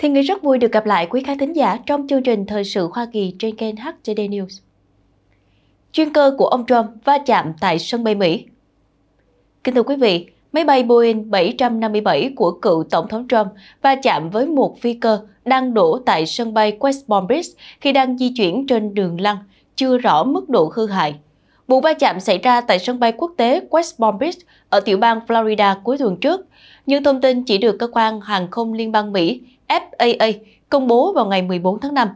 thì Nghi rất vui được gặp lại quý khán thính giả trong chương trình Thời sự Hoa Kỳ trên kênh HTD News. Chuyên cơ của ông Trump va chạm tại sân bay Mỹ Kính thưa quý vị, máy bay Boeing 757 của cựu Tổng thống Trump va chạm với một phi cơ đang đổ tại sân bay West Palm Beach khi đang di chuyển trên đường lăn, chưa rõ mức độ hư hại. Vụ va chạm xảy ra tại sân bay quốc tế West Palm Beach ở tiểu bang Florida cuối tuần trước. Những thông tin chỉ được cơ quan hàng không liên bang Mỹ FAA công bố vào ngày 14 tháng 5.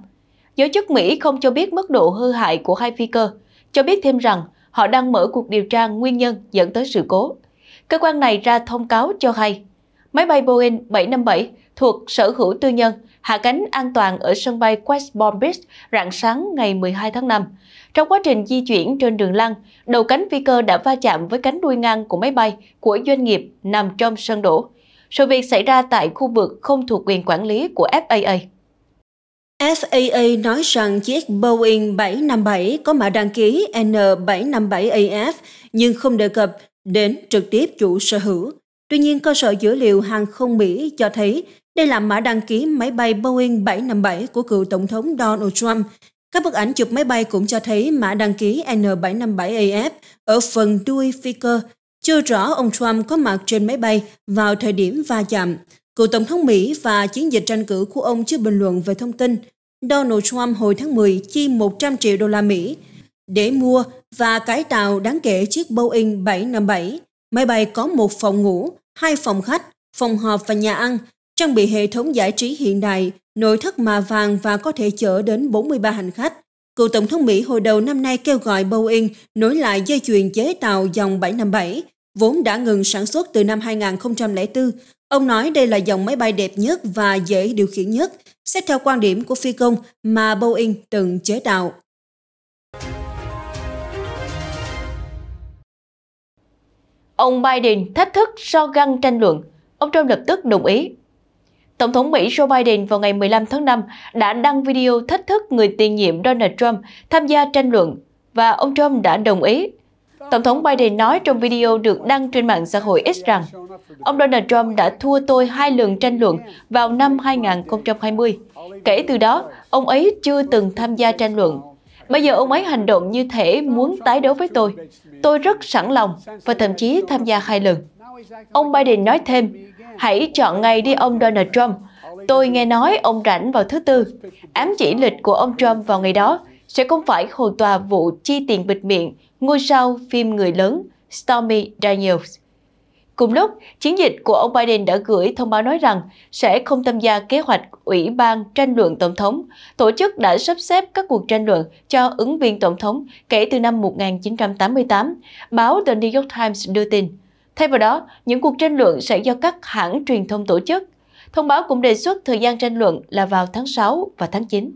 Giới chức Mỹ không cho biết mức độ hư hại của hai phi cơ, cho biết thêm rằng họ đang mở cuộc điều tra nguyên nhân dẫn tới sự cố. Cơ quan này ra thông cáo cho hay, máy bay Boeing 757 thuộc sở hữu tư nhân hạ cánh an toàn ở sân bay West Palm Beach rạng sáng ngày 12 tháng 5. Trong quá trình di chuyển trên đường lăn, đầu cánh phi cơ đã va chạm với cánh đuôi ngang của máy bay của doanh nghiệp nằm trong sân đổ. Sự việc xảy ra tại khu vực không thuộc quyền quản lý của FAA. FAA nói rằng chiếc Boeing 757 có mã đăng ký N757AF nhưng không đề cập đến trực tiếp chủ sở hữu. Tuy nhiên, cơ sở dữ liệu hàng không Mỹ cho thấy đây là mã đăng ký máy bay Boeing 757 của cựu Tổng thống Donald Trump. Các bức ảnh chụp máy bay cũng cho thấy mã đăng ký N757AF ở phần đuôi phi cơ chưa rõ ông Trump có mặt trên máy bay vào thời điểm va chạm. Cựu Tổng thống Mỹ và chiến dịch tranh cử của ông chưa bình luận về thông tin. Donald Trump hồi tháng 10 chi 100 triệu đô la Mỹ để mua và cải tạo đáng kể chiếc Boeing 757. Máy bay có một phòng ngủ, hai phòng khách, phòng họp và nhà ăn, trang bị hệ thống giải trí hiện đại, nội thất mà vàng và có thể chở đến 43 hành khách. Cựu Tổng thống Mỹ hồi đầu năm nay kêu gọi Boeing nối lại dây chuyền chế tạo dòng 757 vốn đã ngừng sản xuất từ năm 2004. Ông nói đây là dòng máy bay đẹp nhất và dễ điều khiển nhất, xét theo quan điểm của phi công mà Boeing từng chế tạo. Ông Biden thách thức so găng tranh luận. Ông Trump lập tức đồng ý. Tổng thống Mỹ Joe Biden vào ngày 15 tháng 5 đã đăng video thách thức người tiền nhiệm Donald Trump tham gia tranh luận và ông Trump đã đồng ý Tổng thống Biden nói trong video được đăng trên mạng xã hội X rằng ông Donald Trump đã thua tôi hai lần tranh luận vào năm 2020. Kể từ đó, ông ấy chưa từng tham gia tranh luận. Bây giờ ông ấy hành động như thể muốn tái đấu với tôi. Tôi rất sẵn lòng và thậm chí tham gia hai lần. Ông Biden nói thêm, hãy chọn ngày đi ông Donald Trump. Tôi nghe nói ông rảnh vào thứ Tư. Ám chỉ lịch của ông Trump vào ngày đó sẽ không phải hầu tòa vụ chi tiền bịt miệng ngôi sao phim người lớn Stormy Daniels. Cùng lúc, chiến dịch của ông Biden đã gửi thông báo nói rằng sẽ không tham gia kế hoạch Ủy ban tranh luận tổng thống. Tổ chức đã sắp xếp các cuộc tranh luận cho ứng viên tổng thống kể từ năm 1988, báo The New York Times đưa tin. Thay vào đó, những cuộc tranh luận sẽ do các hãng truyền thông tổ chức. Thông báo cũng đề xuất thời gian tranh luận là vào tháng 6 và tháng 9.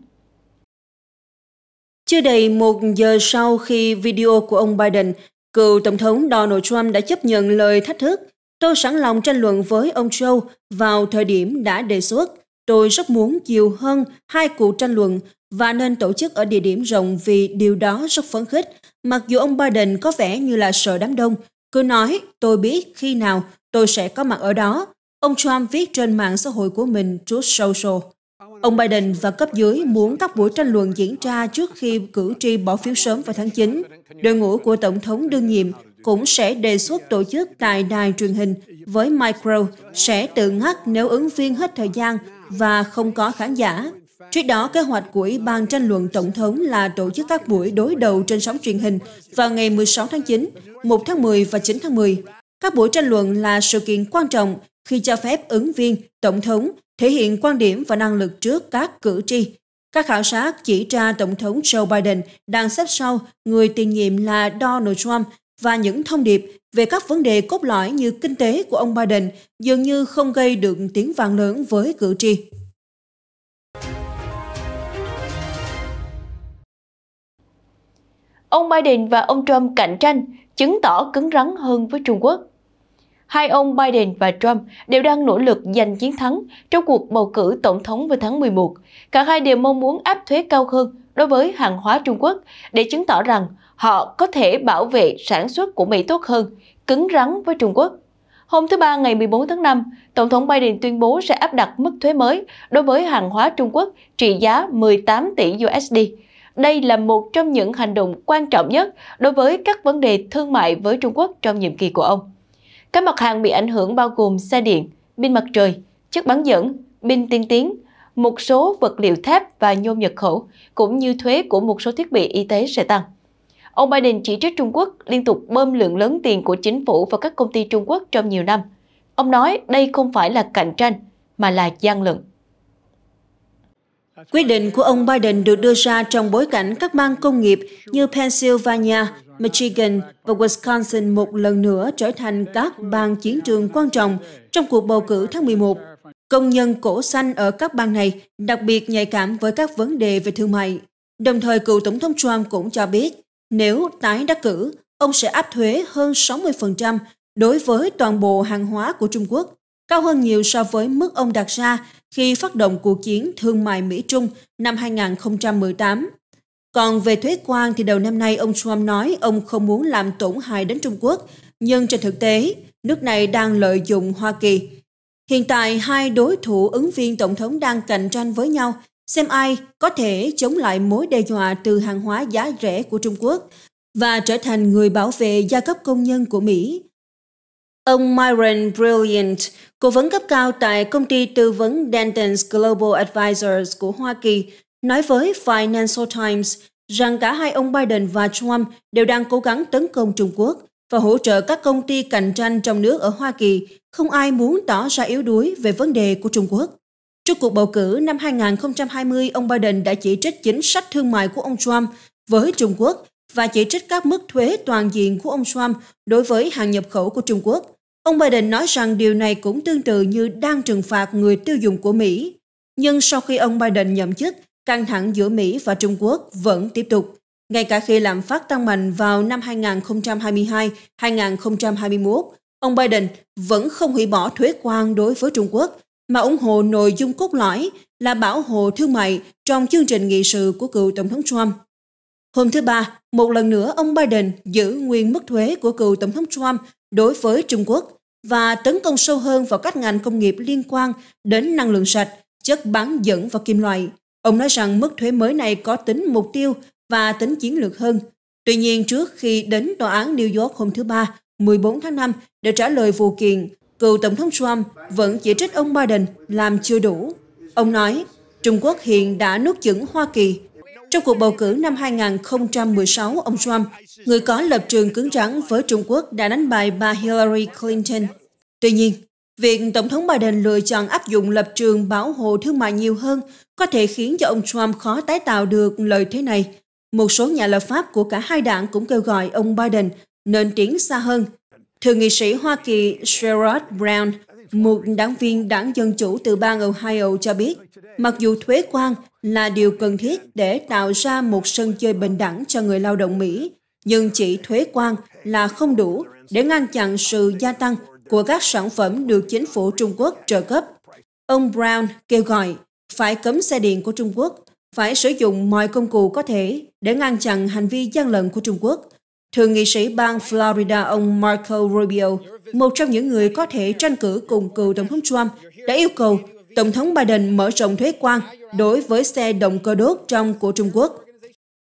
Chưa đầy một giờ sau khi video của ông Biden, cựu Tổng thống Donald Trump đã chấp nhận lời thách thức. Tôi sẵn lòng tranh luận với ông Joe vào thời điểm đã đề xuất. Tôi rất muốn nhiều hơn hai cuộc tranh luận và nên tổ chức ở địa điểm rộng vì điều đó rất phấn khích. Mặc dù ông Biden có vẻ như là sợ đám đông, cứ nói tôi biết khi nào tôi sẽ có mặt ở đó. Ông Trump viết trên mạng xã hội của mình Truth Social. Ông Biden và cấp dưới muốn các buổi tranh luận diễn ra trước khi cử tri bỏ phiếu sớm vào tháng 9. Đội ngũ của Tổng thống đương nhiệm cũng sẽ đề xuất tổ chức tại đài truyền hình với micro sẽ tự ngắt nếu ứng viên hết thời gian và không có khán giả. Trước đó, kế hoạch của Ủy ban tranh luận Tổng thống là tổ chức các buổi đối đầu trên sóng truyền hình vào ngày 16 tháng 9, 1 tháng 10 và 9 tháng 10. Các buổi tranh luận là sự kiện quan trọng khi cho phép ứng viên, tổng thống thể hiện quan điểm và năng lực trước các cử tri. Các khảo sát chỉ ra Tổng thống Joe Biden đang xếp sau người tiền nhiệm là Donald Trump và những thông điệp về các vấn đề cốt lõi như kinh tế của ông Biden dường như không gây được tiếng vang lớn với cử tri. Ông Biden và ông Trump cạnh tranh, chứng tỏ cứng rắn hơn với Trung Quốc. Hai ông Biden và Trump đều đang nỗ lực giành chiến thắng trong cuộc bầu cử tổng thống vào tháng 11. Cả hai đều mong muốn áp thuế cao hơn đối với hàng hóa Trung Quốc để chứng tỏ rằng họ có thể bảo vệ sản xuất của Mỹ tốt hơn, cứng rắn với Trung Quốc. Hôm thứ Ba ngày 14 tháng 5, Tổng thống Biden tuyên bố sẽ áp đặt mức thuế mới đối với hàng hóa Trung Quốc trị giá 18 tỷ USD. Đây là một trong những hành động quan trọng nhất đối với các vấn đề thương mại với Trung Quốc trong nhiệm kỳ của ông. Các mặt hàng bị ảnh hưởng bao gồm xe điện, pin mặt trời, chất bán dẫn, pin tiên tiến, một số vật liệu thép và nhôm nhập khẩu, cũng như thuế của một số thiết bị y tế sẽ tăng. Ông Biden chỉ trích Trung Quốc liên tục bơm lượng lớn tiền của chính phủ và các công ty Trung Quốc trong nhiều năm. Ông nói đây không phải là cạnh tranh, mà là gian lận. Quyết định của ông Biden được đưa ra trong bối cảnh các bang công nghiệp như Pennsylvania, Michigan và Wisconsin một lần nữa trở thành các bang chiến trường quan trọng trong cuộc bầu cử tháng 11. Công nhân cổ xanh ở các bang này đặc biệt nhạy cảm với các vấn đề về thương mại. Đồng thời, cựu Tổng thống Trump cũng cho biết nếu tái đắc cử, ông sẽ áp thuế hơn 60% đối với toàn bộ hàng hóa của Trung Quốc, cao hơn nhiều so với mức ông đặt ra khi phát động cuộc chiến thương mại Mỹ-Trung năm 2018. Còn về thuế quan thì đầu năm nay ông Trump nói ông không muốn làm tổn hại đến Trung Quốc, nhưng trên thực tế, nước này đang lợi dụng Hoa Kỳ. Hiện tại, hai đối thủ ứng viên tổng thống đang cạnh tranh với nhau, xem ai có thể chống lại mối đe dọa từ hàng hóa giá rẻ của Trung Quốc và trở thành người bảo vệ gia cấp công nhân của Mỹ Ông Myron Brilliant, cố vấn cấp cao tại công ty tư vấn Denton's Global Advisors của Hoa Kỳ, nói với Financial Times rằng cả hai ông Biden và Trump đều đang cố gắng tấn công Trung Quốc và hỗ trợ các công ty cạnh tranh trong nước ở Hoa Kỳ, không ai muốn tỏ ra yếu đuối về vấn đề của Trung Quốc. Trước cuộc bầu cử năm 2020, ông Biden đã chỉ trích chính sách thương mại của ông Trump với Trung Quốc và chỉ trích các mức thuế toàn diện của ông Trump đối với hàng nhập khẩu của Trung Quốc. Ông Biden nói rằng điều này cũng tương tự như đang trừng phạt người tiêu dùng của Mỹ. Nhưng sau khi ông Biden nhậm chức, căng thẳng giữa Mỹ và Trung Quốc vẫn tiếp tục, ngay cả khi lạm phát tăng mạnh vào năm 2022-2021 ông Biden vẫn không hủy bỏ thuế quan đối với Trung Quốc, mà ủng hộ nội dung cốt lõi là bảo hộ thương mại trong chương trình nghị sự của cựu Tổng thống Trump. Hôm thứ Ba, một lần nữa ông Biden giữ nguyên mức thuế của cựu Tổng thống Trump đối với Trung Quốc và tấn công sâu hơn vào các ngành công nghiệp liên quan đến năng lượng sạch, chất bán dẫn và kim loại. Ông nói rằng mức thuế mới này có tính mục tiêu và tính chiến lược hơn. Tuy nhiên, trước khi đến tòa án New York hôm thứ Ba, 14 tháng 5, để trả lời vụ kiện, cựu Tổng thống Trump vẫn chỉ trích ông Biden làm chưa đủ. Ông nói, Trung Quốc hiện đã nuốt chửng Hoa Kỳ trong cuộc bầu cử năm 2016, ông Trump, người có lập trường cứng rắn với Trung Quốc đã đánh bại bà Hillary Clinton. Tuy nhiên, việc Tổng thống Biden lựa chọn áp dụng lập trường bảo hộ thương mại nhiều hơn có thể khiến cho ông Trump khó tái tạo được lợi thế này. Một số nhà lập pháp của cả hai đảng cũng kêu gọi ông Biden nên tiến xa hơn. Thượng nghị sĩ Hoa Kỳ Sherrod Brown, một đảng viên đảng Dân Chủ từ bang Ohio cho biết, mặc dù thuế quan là điều cần thiết để tạo ra một sân chơi bình đẳng cho người lao động Mỹ, nhưng chỉ thuế quan là không đủ để ngăn chặn sự gia tăng của các sản phẩm được chính phủ Trung Quốc trợ cấp. Ông Brown kêu gọi phải cấm xe điện của Trung Quốc, phải sử dụng mọi công cụ có thể để ngăn chặn hành vi gian lận của Trung Quốc. Thượng nghị sĩ bang Florida ông Marco Rubio, một trong những người có thể tranh cử cùng cựu Tổng thống Trump, đã yêu cầu Tổng thống Biden mở rộng thuế quan đối với xe động cơ đốt trong của Trung Quốc.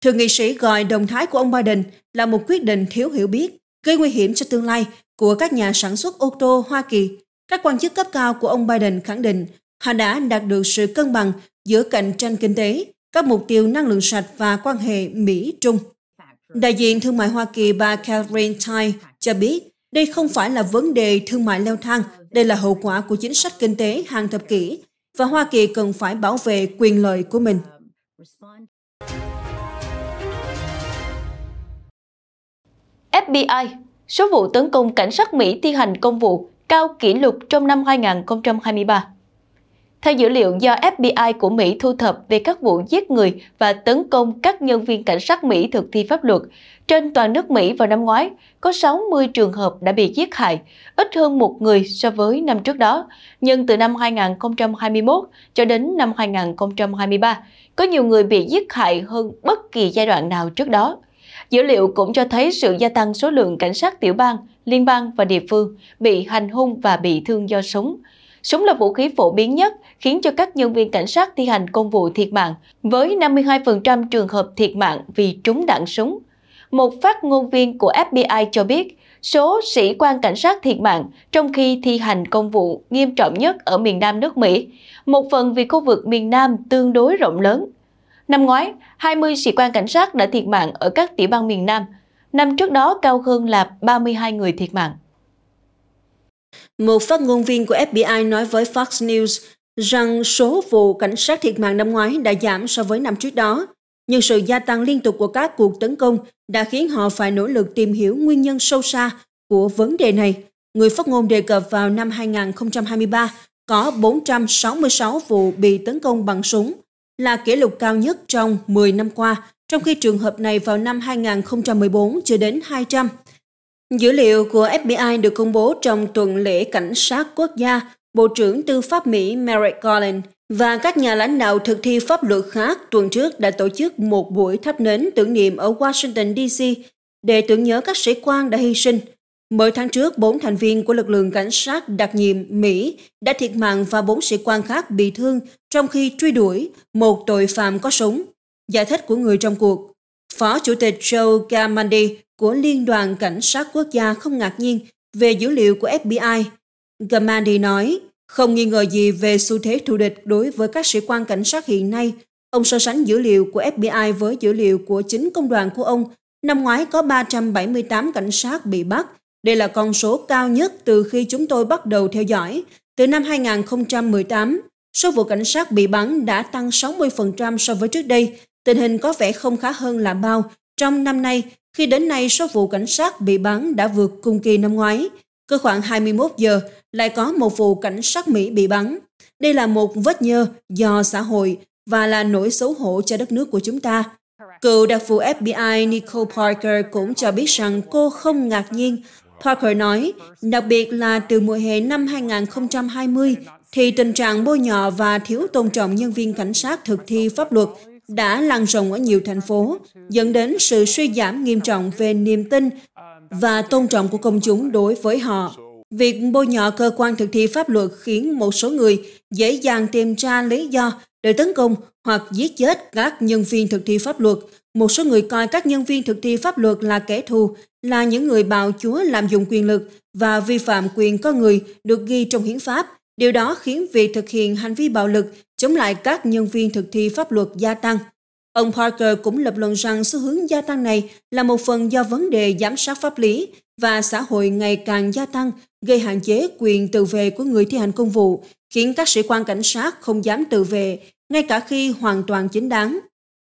Thượng nghị sĩ gọi động thái của ông Biden là một quyết định thiếu hiểu biết, gây nguy hiểm cho tương lai của các nhà sản xuất ô tô Hoa Kỳ. Các quan chức cấp cao của ông Biden khẳng định họ đã đạt được sự cân bằng giữa cạnh tranh kinh tế, các mục tiêu năng lượng sạch và quan hệ Mỹ-Trung. Đại diện Thương mại Hoa Kỳ bà Catherine Tai cho biết đây không phải là vấn đề thương mại leo thang, đây là hậu quả của chính sách kinh tế hàng thập kỷ và Hoa Kỳ cần phải bảo vệ quyền lợi của mình. FBI, số vụ tấn công cảnh sát Mỹ thi hành công vụ cao kỷ lục trong năm 2023. Theo dữ liệu do FBI của Mỹ thu thập về các vụ giết người và tấn công các nhân viên cảnh sát Mỹ thực thi pháp luật, trên toàn nước Mỹ vào năm ngoái, có 60 trường hợp đã bị giết hại, ít hơn một người so với năm trước đó. Nhưng từ năm 2021 cho đến năm 2023, có nhiều người bị giết hại hơn bất kỳ giai đoạn nào trước đó. Dữ liệu cũng cho thấy sự gia tăng số lượng cảnh sát tiểu bang, liên bang và địa phương bị hành hung và bị thương do súng. Súng là vũ khí phổ biến nhất khiến cho các nhân viên cảnh sát thi hành công vụ thiệt mạng, với 52% trường hợp thiệt mạng vì trúng đạn súng. Một phát ngôn viên của FBI cho biết, số sĩ quan cảnh sát thiệt mạng trong khi thi hành công vụ nghiêm trọng nhất ở miền Nam nước Mỹ, một phần vì khu vực miền Nam tương đối rộng lớn. Năm ngoái, 20 sĩ quan cảnh sát đã thiệt mạng ở các tiểu bang miền Nam, năm trước đó cao hơn là 32 người thiệt mạng. Một phát ngôn viên của FBI nói với Fox News rằng số vụ cảnh sát thiệt mạng năm ngoái đã giảm so với năm trước đó, nhưng sự gia tăng liên tục của các cuộc tấn công đã khiến họ phải nỗ lực tìm hiểu nguyên nhân sâu xa của vấn đề này. Người phát ngôn đề cập vào năm 2023 có 466 vụ bị tấn công bằng súng, là kỷ lục cao nhất trong 10 năm qua, trong khi trường hợp này vào năm 2014 chưa đến 200. Dữ liệu của FBI được công bố trong tuần lễ cảnh sát quốc gia Bộ trưởng Tư pháp Mỹ Merrick Garland và các nhà lãnh đạo thực thi pháp luật khác tuần trước đã tổ chức một buổi thắp nến tưởng niệm ở Washington, D.C. để tưởng nhớ các sĩ quan đã hy sinh. Mới tháng trước, bốn thành viên của lực lượng cảnh sát đặc nhiệm Mỹ đã thiệt mạng và bốn sĩ quan khác bị thương trong khi truy đuổi một tội phạm có súng. Giải thích của người trong cuộc, Phó Chủ tịch Joe Gamandi của Liên đoàn Cảnh sát Quốc gia không ngạc nhiên về dữ liệu của FBI Gamandi nói, không nghi ngờ gì về xu thế thù địch đối với các sĩ quan cảnh sát hiện nay. Ông so sánh dữ liệu của FBI với dữ liệu của chính công đoàn của ông. Năm ngoái có 378 cảnh sát bị bắt. Đây là con số cao nhất từ khi chúng tôi bắt đầu theo dõi. Từ năm 2018, số vụ cảnh sát bị bắn đã tăng 60% so với trước đây. Tình hình có vẻ không khá hơn là bao. Trong năm nay, khi đến nay số vụ cảnh sát bị bắn đã vượt cùng kỳ năm ngoái. Cứ khoảng 21 giờ lại có một vụ cảnh sát Mỹ bị bắn. Đây là một vết nhơ do xã hội và là nỗi xấu hổ cho đất nước của chúng ta. Cựu đặc vụ FBI Nicole Parker cũng cho biết rằng cô không ngạc nhiên. Parker nói, đặc biệt là từ mùa hè năm 2020, thì tình trạng bôi nhọ và thiếu tôn trọng nhân viên cảnh sát thực thi pháp luật đã lan rộng ở nhiều thành phố, dẫn đến sự suy giảm nghiêm trọng về niềm tin và tôn trọng của công chúng đối với họ. Việc bôi nhọ cơ quan thực thi pháp luật khiến một số người dễ dàng tìm ra lý do để tấn công hoặc giết chết các nhân viên thực thi pháp luật. Một số người coi các nhân viên thực thi pháp luật là kẻ thù, là những người bạo chúa làm dụng quyền lực và vi phạm quyền con người được ghi trong hiến pháp. Điều đó khiến việc thực hiện hành vi bạo lực chống lại các nhân viên thực thi pháp luật gia tăng. Ông Parker cũng lập luận rằng xu hướng gia tăng này là một phần do vấn đề giám sát pháp lý và xã hội ngày càng gia tăng, gây hạn chế quyền tự vệ của người thi hành công vụ, khiến các sĩ quan cảnh sát không dám tự vệ, ngay cả khi hoàn toàn chính đáng.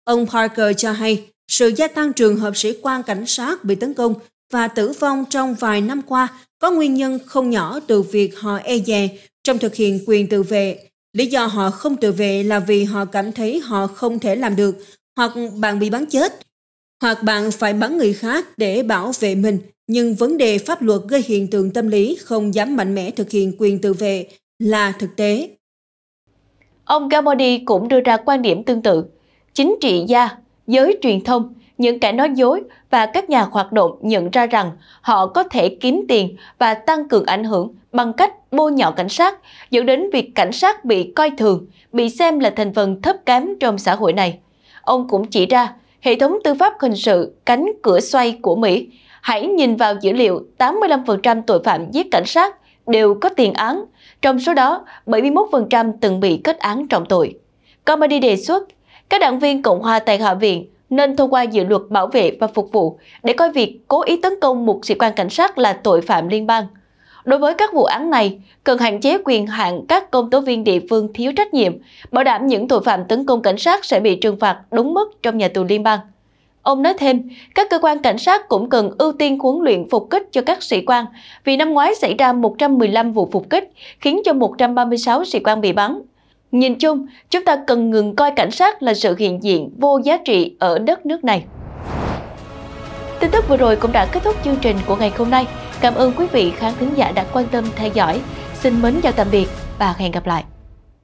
Ông Parker cho hay, sự gia tăng trường hợp sĩ quan cảnh sát bị tấn công và tử vong trong vài năm qua có nguyên nhân không nhỏ từ việc họ e dè trong thực hiện quyền tự vệ Lý do họ không tự vệ là vì họ cảm thấy họ không thể làm được, hoặc bạn bị bắn chết, hoặc bạn phải bắn người khác để bảo vệ mình. Nhưng vấn đề pháp luật gây hiện tượng tâm lý không dám mạnh mẽ thực hiện quyền tự vệ là thực tế. Ông Gamodi cũng đưa ra quan điểm tương tự. Chính trị gia, giới truyền thông, những kẻ nói dối và các nhà hoạt động nhận ra rằng họ có thể kiếm tiền và tăng cường ảnh hưởng bằng cách bôi nhọ cảnh sát, dẫn đến việc cảnh sát bị coi thường, bị xem là thành phần thấp kém trong xã hội này. Ông cũng chỉ ra, hệ thống tư pháp hình sự cánh cửa xoay của Mỹ, hãy nhìn vào dữ liệu 85% tội phạm giết cảnh sát đều có tiền án, trong số đó 71% từng bị kết án trọng tội. Comedy đề xuất, các đảng viên Cộng hòa tại Hạ viện nên thông qua dự luật bảo vệ và phục vụ để coi việc cố ý tấn công một sĩ quan cảnh sát là tội phạm liên bang. Đối với các vụ án này, cần hạn chế quyền hạn các công tố viên địa phương thiếu trách nhiệm, bảo đảm những tội phạm tấn công cảnh sát sẽ bị trừng phạt đúng mức trong nhà tù liên bang. Ông nói thêm, các cơ quan cảnh sát cũng cần ưu tiên huấn luyện phục kích cho các sĩ quan, vì năm ngoái xảy ra 115 vụ phục kích, khiến cho 136 sĩ quan bị bắn. Nhìn chung, chúng ta cần ngừng coi cảnh sát là sự hiện diện vô giá trị ở đất nước này. Tin tức vừa rồi cũng đã kết thúc chương trình của ngày hôm nay. Cảm ơn quý vị khán thính giả đã quan tâm theo dõi. Xin mến chào tạm biệt và hẹn gặp lại.